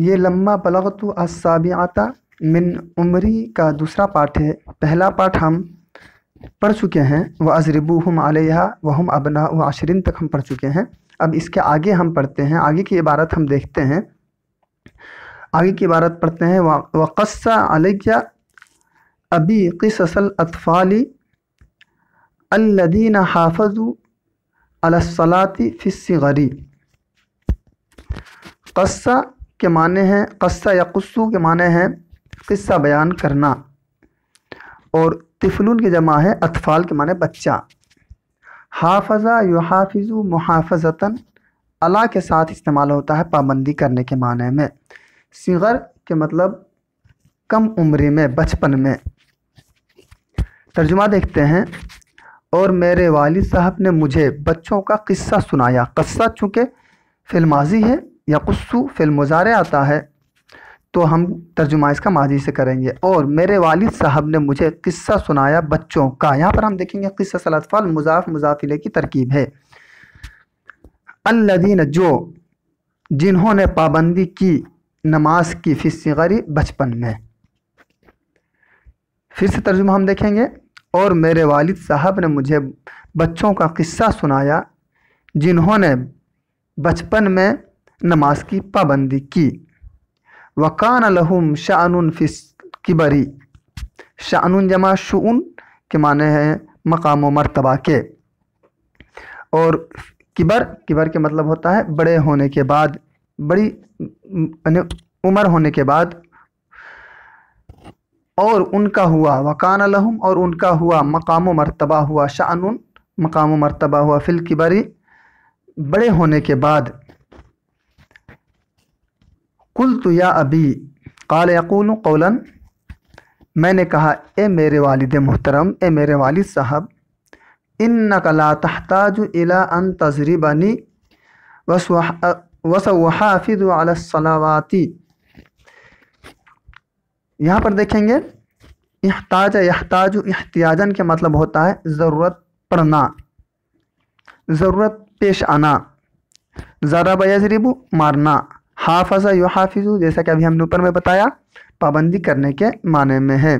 ये लम्मा तो असाबियाता मिन उमरी का दूसरा पाठ है पहला पाठ हम पढ़ चुके हैं वह अजरबू हम आलिया व हम अबना व आशरीन तक हम पढ़ चुके हैं अब इसके आगे हम पढ़ते हैं आगे की इबारत हम देखते हैं आगे की इबारत पढ़ते हैं वक़स्सा अलैया अबी किसल अतफ़ाली अल्लदीन हाफजु अलसलाती फ़िसगरी कस्सा के माने हैं कस्सा या कस्सू के माने हैं किस्सा बयान करना और तिफलून की जमा है अतफ़ाल के माने बच्चा हाफजा यु युहाफिजु मुहाफजतन अला के साथ इस्तेमाल होता है पाबंदी करने के माने में सिगर के मतलब कम उम्र में बचपन में तर्जुमा देखते हैं और मेरे वालिद साहब ने मुझे बच्चों का किस्सा सुनाया कस्सा चूँकि फिल्माजी है या कुस्सू फिल्मजारे आता है तो हम तर्जुमा इसका माजी से करेंगे और मेरे वालिद साहब ने मुझे किस्सा सुनाया बच्चों का यहाँ पर हम देखेंगे किस्सा सलातफ़ाल मुजाफ मुजाफिले की तरकीब है अल्लदीन जो जिन्होंने पाबंदी की नमाज की फिसगरी बचपन में फिर से तर्जुमा हम देखेंगे और मेरे वालिद साहब ने मुझे बच्चों का किस्सा सुनाया जिन्होंने बचपन में नमाज की पाबंदी की वकान लहुम शानुन फिस किबरी शानुन जमा शून के माने हैं मकाम व मरतबा के और किबर किबर के मतलब होता है बड़े होने के बाद बड़ी उम्र होने के बाद और उनका हुआ वकान लहम और उनका हुआ मकाम मरतबा हुआ शान मकाम मरतबा हुआ फिल की बारी बड़े होने के बाद कुल तो या अभी काल यकून कौलन मैंने कहा ए मेरे वालिद मोहतरम ए मेरे वालिद साहब इन नकला तहताज इला अन तजरीबनी वसवा वसवाफिज़ यहाँ पर देखेंगे एहताज यहताज इहतियाजन के मतलब होता है ज़रूरत पड़ना ज़रूरत पेश आना जरा यजरिबू मारना हाफजा यु हाफिजू जैसा कि अभी हमने ऊपर में बताया पाबंदी करने के माने में है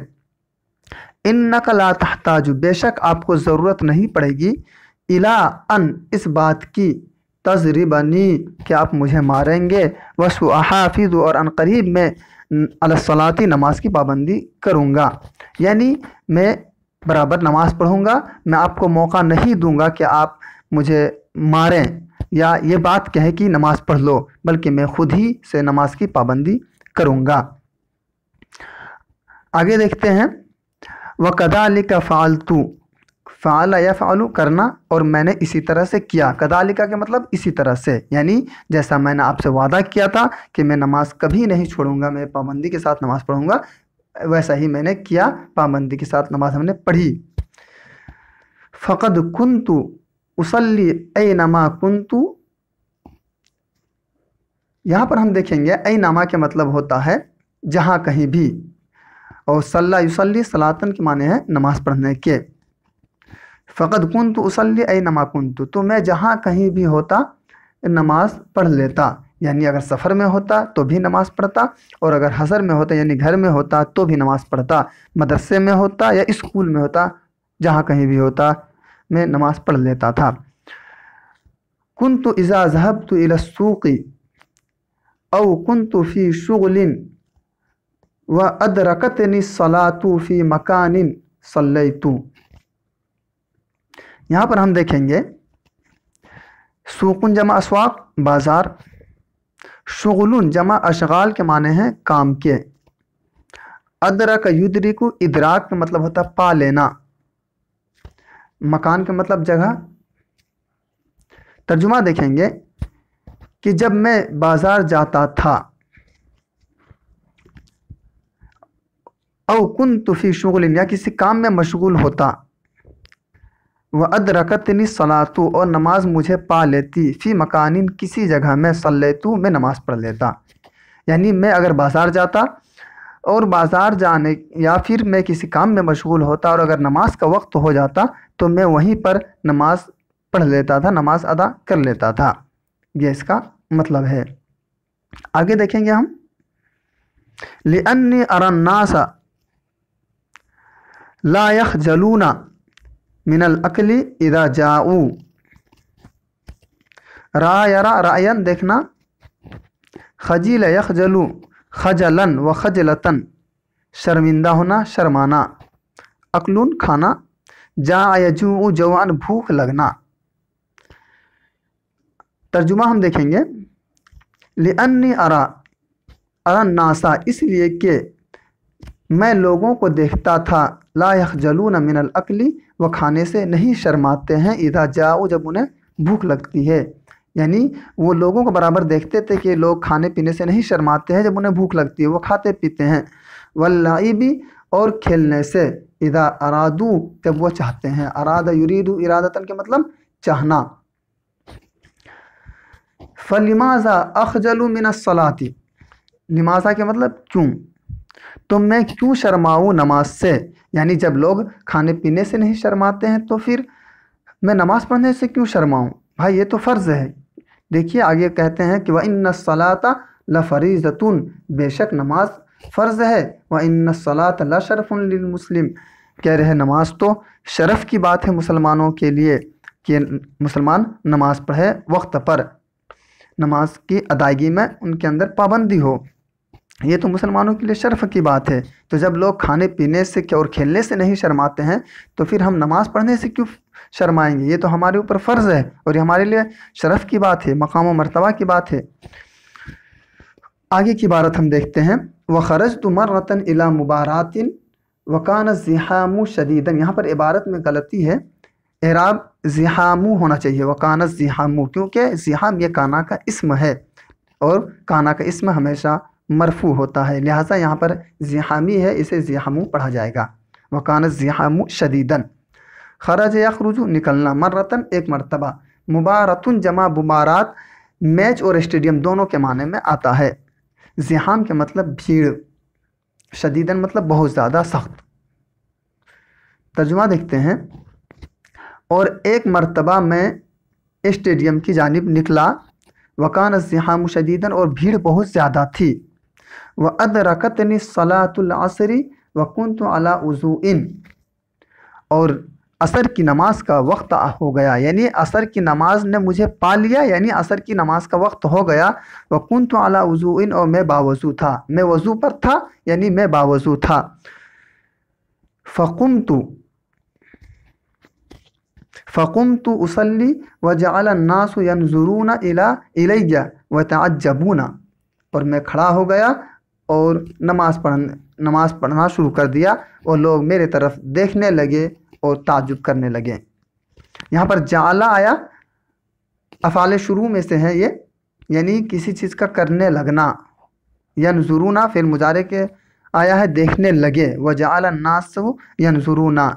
इन नकला तहताजु बेशक आपको ज़रूरत नहीं पड़ेगी इला अन इस बात की तजरीबनी कि आप मुझे मारेंगे वसु हाफिज और अनकरीब में अलसलाती नमाज की पाबंदी करूँगा यानी मैं बराबर नमाज़ पढ़ूँगा मैं आपको मौका नहीं दूँगा कि आप मुझे मारें या ये बात कहें कि नमाज़ पढ़ लो बल्कि मैं खुद ही से नमाज की पाबंदी करूँगा आगे देखते हैं व का फ़ालतू फ़ाल या फ़ालू करना और मैंने इसी तरह से किया कदालिका के मतलब इसी तरह से यानी जैसा मैंने आपसे वादा किया था कि मैं नमाज़ कभी नहीं छोड़ूंगा मैं पाबंदी के साथ नमाज़ पढ़ूंगा वैसा ही मैंने किया पाबंदी के साथ नमाज़ हमने पढ़ी फ़कद कुंतु तो उसली ए नमा कुंतु यहाँ पर हम देखेंगे ए नामा के मतलब होता है जहाँ कहीं भी और सल्ला युसली सलातन के माने हैं नमाज़ पढ़ने के फ़कत कन तो उसल ए नमा कन तो, तो मैं जहाँ कहीं भी होता नमाज पढ़ लेता यानी अगर सफ़र में होता तो भी नमाज़ पढ़ता और अगर हसर में होता यानी घर में होता तो भी नमाज़ पढ़ता मदरसे में होता या स्कूल में होता जहाँ कहीं भी होता मैं नमाज़ पढ़ लेता था कन तो इजाज हब तो इलासूक़ी अव कन तो फ़ी शुगलिन व अदरकतनी सलातु फ़ी मकान सल्लतू यहाँ पर हम देखेंगे सूकुन जमा अशवाक बाज़ार शगुलन जमा अशगाल के माने हैं काम के अदरक को इदराक का मतलब होता है पा लेना मकान का मतलब जगह तर्जुमा देखेंगे कि जब मैं बाज़ार जाता था औ कुन तुफ़ी शगुलिन या किसी काम में मशगूल होता व अदरकतनी सलातु और नमाज मुझे पा लेती फ़ी मकानिन किसी जगह में सल लेतु मैं नमाज पढ़ लेता यानी मैं अगर बाज़ार जाता और बाज़ार जाने या फिर मैं किसी काम में मशगूल होता और अगर नमाज का वक्त हो जाता तो मैं वहीं पर नमाज पढ़ लेता था नमाज अदा कर लेता था ये इसका मतलब है आगे देखेंगे हम लिअन्नी अरन्नासा लायख जलूना मिनल अकली इदा जाऊ रायरा रायन देखना खजील यखजलू खजलन व खजलतन शर्मिंदा होना शर्माना अकलून खाना जा यजू जवान भूख लगना तर्जुमा हम देखेंगे लिअन्नी अरा अरा नासा इसलिए कि मैं लोगों को देखता था लाख जलून मिनल अकली व खाने से नहीं शर्माते हैं इधा जाओ जब उन्हें भूख लगती है यानी वो लोगों को बराबर देखते थे कि लोग खाने पीने से नहीं शर्माते हैं जब उन्हें भूख लगती है वो खाते पीते हैं वल्लाई भी और खेलने से इदा अरादू जब वो चाहते हैं अराद युरीदू इरादतन के मतलब चाहना फलिमाजा अखजलू सलाती नमाजा के मतलब क्यों तो मैं क्यों शर्माऊँ नमाज से यानी जब लोग खाने पीने से नहीं शर्माते हैं तो फिर मैं नमाज़ पढ़ने से क्यों शर्माऊँ भाई ये तो फ़र्ज़ है देखिए आगे कहते हैं कि वह इन सलाता लफरीजतुन बेशक नमाज फ़र्ज़ है व इन सलात लशरफ़ुलमस्लिम कह रहे नमाज तो शरफ़ की बात है मुसलमानों के लिए कि मुसलमान नमाज़ पढ़े वक्त पर नमाज की अदायगी में उनके अंदर पाबंदी हो ये तो मुसलमानों के लिए शर्फ की बात है तो जब लोग खाने पीने से क्या और खेलने से नहीं शर्माते हैं तो फिर हम नमाज़ पढ़ने से क्यों शर्माएंगे ये तो हमारे ऊपर फ़र्ज़ है और ये हमारे लिए शरफ़ की बात है मकाम मरतबा की बात है आगे की इबारत हम देखते हैं व खरज तो रतन अला मुबारातिन वकान ज़िहामु शदीदन यहाँ पर इबारत में गलती है एराब ज़िहामु होना चाहिए वकान ज़िहामु क्योंकि ज़िहाम ये काना का इसम है और काना का इसम हमेशा मरफू होता है लिहाजा यहाँ पर ज़िहामी है इसे ज़ियामू पढ़ा जाएगा वकान ज़ियामू शदीदन खराज यखरुजू निकलना मर्रतन एक मरतबा मुबारतन जमा मुबारात मैच और स्टेडियम दोनों के माने में आता है ज़िहाम के मतलब भीड़ शदीदन मतलब बहुत ज़्यादा सख्त तर्जुमा देखते हैं और एक मरतबा में स्टेडियम की जानब निकला वकान ज़िहाम शदीदन और भीड़ बहुत ज़्यादा थी व अदरकतनी सलातुलसरी व कन तो अला उजू इन और असर की नमाज का वक्त हो गया यानी असर की नमाज ने मुझे पा लिया यानी असर की नमाज का वक्त हो गया व कन तो अला वज़ू इन और मैं बावज़ू था मैं वज़ू पर था यानी मैं बावज़ू था फ़कुम तो फ़कुम तो उसली व जाल नासु यनजुरून अला व तजबूना और मैं खड़ा हो गया और नमाज़ पढ़ नमाज़ पढ़ना शुरू कर दिया और लोग मेरे तरफ़ देखने लगे और ताजुब करने लगे यहाँ पर जाला आया अफ़ाल शुरू में से है ये यानी किसी चीज़ का करने लगना यन ज़ुरूना फिर मुजारे के आया है देखने लगे वह जाला नास यन ज़ुरूना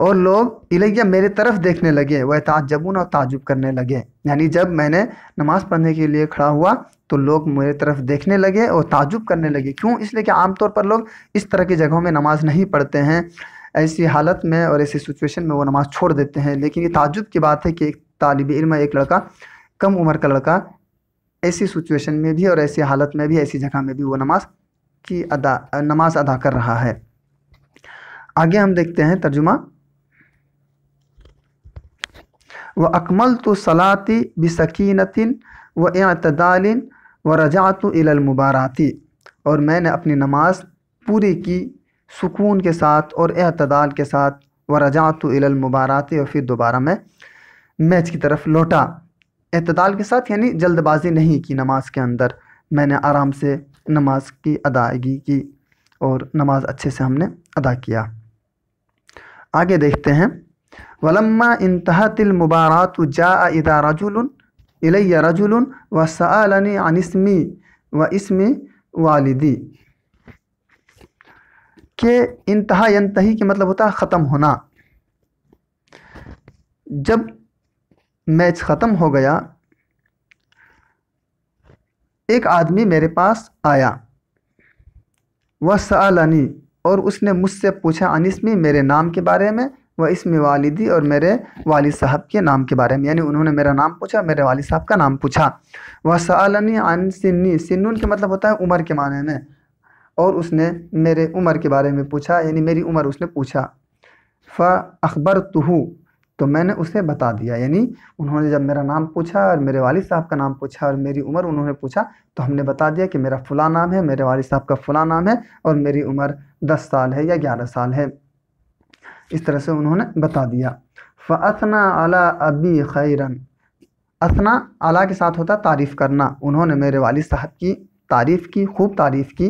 और लोग इलैया मेरे तरफ देखने लगे वह ताजुबन और ताजुब करने लगे यानी जब मैंने नमाज़ पढ़ने के लिए खड़ा हुआ तो लोग मेरे तरफ देखने लगे और ताजुब करने लगे क्यों इसलिए कि आमतौर पर लोग इस तरह की जगहों में नमाज़ नहीं पढ़ते हैं ऐसी हालत में और ऐसी सिचुएशन में वो नमाज़ छोड़ देते हैं लेकिन ये ताजुब की बात है कि एक तालब इल्म एक लड़का कम उम्र का लड़का ऐसी सिचुएशन में भी और ऐसी हालत में भी ऐसी जगह में भी वो नमाज की अदा नमाज अदा कर रहा है आगे हम देखते हैं तर्जुमा व अकमल तो सलाती बसकीनतिन व एतदालिन व रजात मुबाराती और मैंने अपनी नमाज पूरी की सुकून के साथ और एतदाल के साथ व रजात मुबाराती और फिर दोबारा मैं मैच की तरफ लौटा अतदाल के साथ यानी जल्दबाजी नहीं की नमाज के अंदर मैंने आराम से नमाज की अदायगी की और नमाज अच्छे से हमने अदा किया आगे देखते हैं वलम्मा इंतहतिल मुबारात जा इदा रजुल इलैया रजुल व सालनी अनिसमी व इसमी वालिदी के इंतहा यंतही के मतलब होता है ख़त्म होना जब मैच ख़त्म हो गया एक आदमी मेरे पास आया वह सालनी और उसने मुझसे पूछा अनिस्मी मेरे नाम के बारे में व इसमें वालिदी और मेरे वाल साहब के नाम के बारे में यानी उन्होंने मेरा नाम पूछा मेरे वाल साहब का नाम पूछा वह सालनी अन सिन्नी सिन्नुन के मतलब होता है उम्र के माने में और उसने मेरे उम्र के बारे में पूछा यानी मेरी उम्र उसने पूछा फ़ अकबर तुहू तो मैंने उसे बता दिया यानी उन्होंने जब मेरा नाम पूछा और मेरे वाल साहब का नाम पूछा और मेरी उम्र उन्होंने पूछा तो हमने बता दिया कि मेरा फ़लाँ नाम है मेरे वाल साहब का फ़लाँ नाम है और मेरी उम्र दस साल है या ग्यारह साल है इस तरह से उन्होंने बता दिया फ़तना अला अबी खैरन असना अला के साथ होता तारीफ़ करना उन्होंने मेरे वाल साहब की तारीफ़ की खूब तारीफ़ की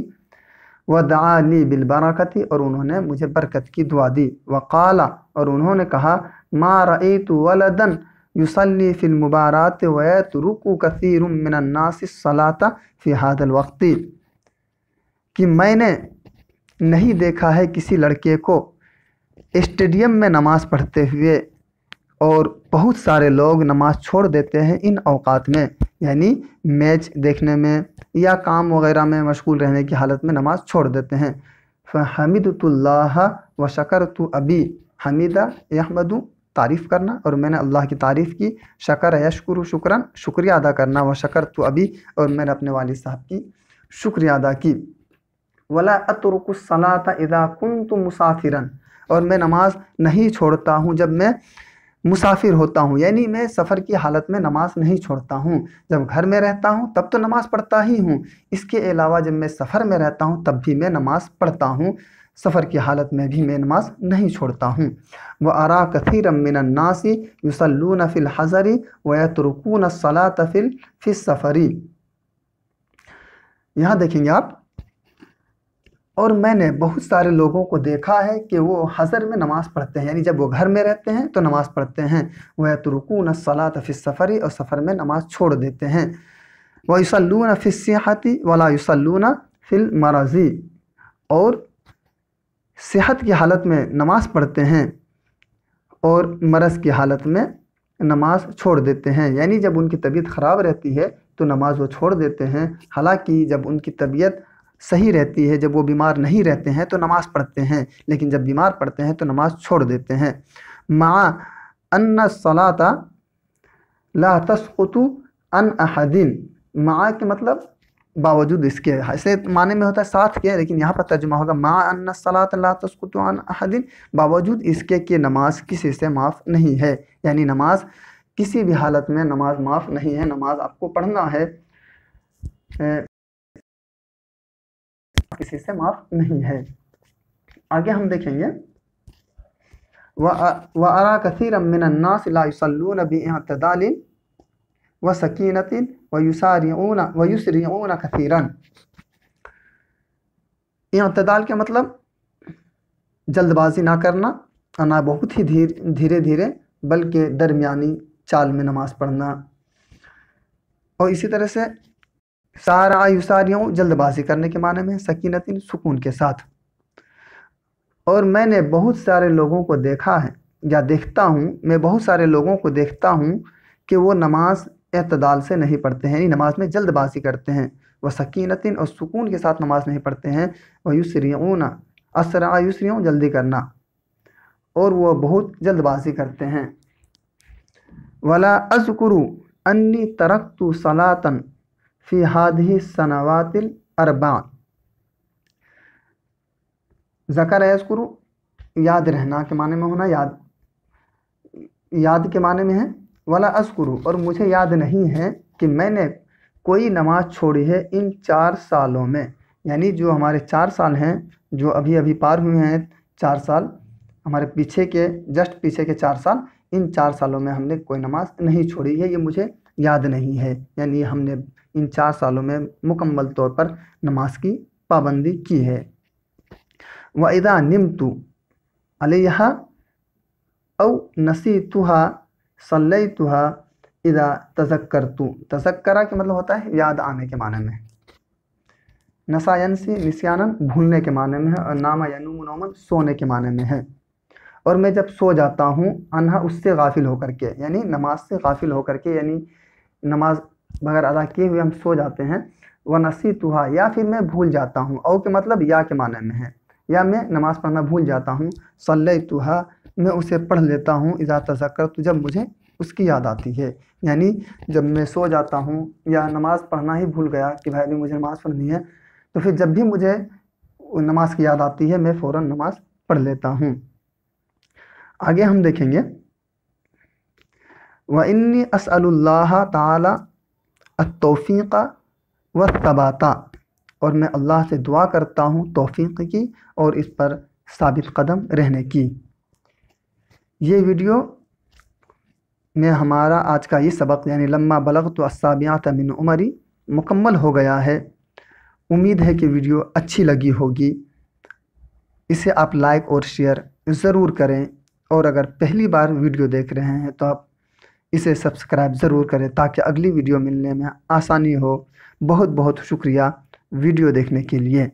व दाली बिलबरकती और उन्होंने मुझे बरकत की दुआ दी वक़ाला और उन्होंने कहा मा तो वलदन युसली फ़िल मुबारत वैत रुकू कसीर मिनन्नासलाता फ़ि वक्ती कि मैंने नहीं देखा है किसी लड़के को स्टेडियम में नमाज़ पढ़ते हुए और बहुत सारे लोग नमाज़ छोड़ देते हैं इन अवकात में यानी मैच देखने में या काम वगैरह में मशगूल रहने की हालत में नमाज़ छोड़ देते हैं फ़हमिदुल्लाह व शकर तो अबी हमीदा यहमदू तारीफ़ करना और मैंने अल्लाह की तारीफ़ की शकर यशकुर शुक्रन शुक्रिया अदा करना व शकर तो अभी और मैंने अपने वाल साहब की शुक्रिया अदा की वला अतरकुसलाता इदा कुन तो मुसाफिरन और मैं नमाज़ नहीं छोड़ता हूँ जब मैं मुसाफिर होता हूँ यानी मैं सफ़र की हालत में नमाज़ नहीं छोड़ता हूँ जब घर में रहता हूँ तब तो नमाज़ पढ़ता ही हूँ इसके अलावा जब मैं सफ़र में रहता हूँ तब भी मैं नमाज़ पढ़ता हूँ सफ़र की हालत में भी मैं नमाज नहीं छोड़ता हूँ व आरा कथीर मिनन्नासी युसल्लू नफ़िल हज़री व तुरकून सलात फ़िल फ़िस सफ़री यहाँ देखेंगे आप और मैंने बहुत सारे लोगों को देखा है कि वो हज़र में नमाज़ पढ़ते हैं यानी जब वो घर में रहते हैं तो नमाज़ पढ़ते हैं वह तो तुरकून सलात फ़िस सफ़री और सफ़र में नमाज़ छोड़ देते हैं वह युसलून वाला वला युसलून फिल मराजी और सेहत की हालत में नमाज़ पढ़ते हैं और मरज़ की हालत में नमाज़ छोड़ देते हैं यानी जब उनकी तबीयत ख़राब रहती है तो नमाज़ वो छोड़ देते हैं हालांकि जब उनकी तबीयत सही रहती है जब वो बीमार नहीं रहते हैं तो नमाज़ पढ़ते हैं लेकिन जब बीमार पढ़ते हैं तो नमाज़ छोड़ देते हैं माँ अन सलाता ला तस्कुतु अन अहदिन माँ के मतलब बावजूद इसके ऐसे माने में होता है साथ के लेकिन यहाँ पर तर्जुमा होगा माँ अन सलात ला तस्कुतु अन अहदिन बावजूद इसके कि नमाज़ किसी से माफ़ नहीं है यानी नमाज़ किसी भी हालत में नमाज़ माफ़ नहीं है नमाज़ आपको पढ़ना है किसी से माफ नहीं है आगे हम देखेंगे व अरा कसीर मिनन्नासल्लून बतदाल व सकीनतिन व युसारियन व युसरियन कसीरन अतदाल के मतलब जल्दबाजी ना करना और ना बहुत ही धीर धीरे धीरे बल्कि दरमिया चाल में नमाज़ पढ़ना और इसी तरह से सारा युसारियों जल्दबाजी करने के माने में सकीनतिन सुकून के साथ और मैंने बहुत सारे लोगों को देखा है या देखता हूँ मैं बहुत सारे लोगों को देखता हूँ कि वो नमाज अतदाल से नहीं पढ़ते हैं यानी नमाज में जल्दबाजी करते हैं वह सकीनतिन और सुकून के साथ नमाज नहीं पढ़ते हैं वह युसरीऊना असरा युसरीऊ जल्दी करना और वह बहुत जल्दबाजी करते हैं वला अजकुरु अन्नी तरक्तु सलातन फ़ी हादही सनावातिल अरबा ज़कर करूँ याद रहना के माने में होना याद याद के माने में है वाला करूँ और मुझे याद नहीं है कि मैंने कोई नमाज छोड़ी है इन चार सालों में यानी जो हमारे चार साल हैं जो अभी अभी पार हुए हैं चार साल हमारे पीछे के जस्ट पीछे के चार साल इन चार सालों में हमने कोई नमाज नहीं छोड़ी है ये मुझे याद नहीं है यानी हमने इन चार सालों में मुकम्मल तौर पर नमाज की पाबंदी की है वदा तो अलहा औ नसी तुहा सल्लई तुहा इदा तजक्कर तू तजक्करा के मतलब होता है याद आने के माने में नसायन से निसियानन भूलने के माने में है और नामा यानुमन सोने के माने में है और मैं जब सो जाता हूँ अनहा उससे गाफिल होकर के यानी नमाज से गाफिल होकर के यानी नमाज मगर अदा किए हुए हम सो जाते हैं व नसी तुहा या फिर मैं भूल जाता हूँ और के मतलब या के माने में है या मैं नमाज़ पढ़ना भूल जाता हूँ तो तुहा मैं उसे पढ़ लेता हूँ इज़ा तजक्र तो जब मुझे उसकी याद आती है यानी जब मैं सो जाता हूँ या नमाज़ पढ़ना ही भूल गया कि भाई अभी मुझे नमाज़ पढ़नी है तो फिर जब भी मुझे नमाज की याद आती है मैं फ़ौर नमाज पढ़ लेता हूँ आगे हम देखेंगे व इन्नी असल्ला तोफ़ीक़ा व सबाता और मैं अल्लाह से दुआ करता हूँ तोफ़ी की और इस पर साबित कदम रहने की ये वीडियो में हमारा आज का ये सबक यानी लम्मा बलग तो असाबियात मिन उमरी मुकम्मल हो गया है उम्मीद है कि वीडियो अच्छी लगी होगी इसे आप लाइक और शेयर ज़रूर करें और अगर पहली बार वीडियो देख रहे हैं तो आप इसे सब्सक्राइब ज़रूर करें ताकि अगली वीडियो मिलने में आसानी हो बहुत बहुत शुक्रिया वीडियो देखने के लिए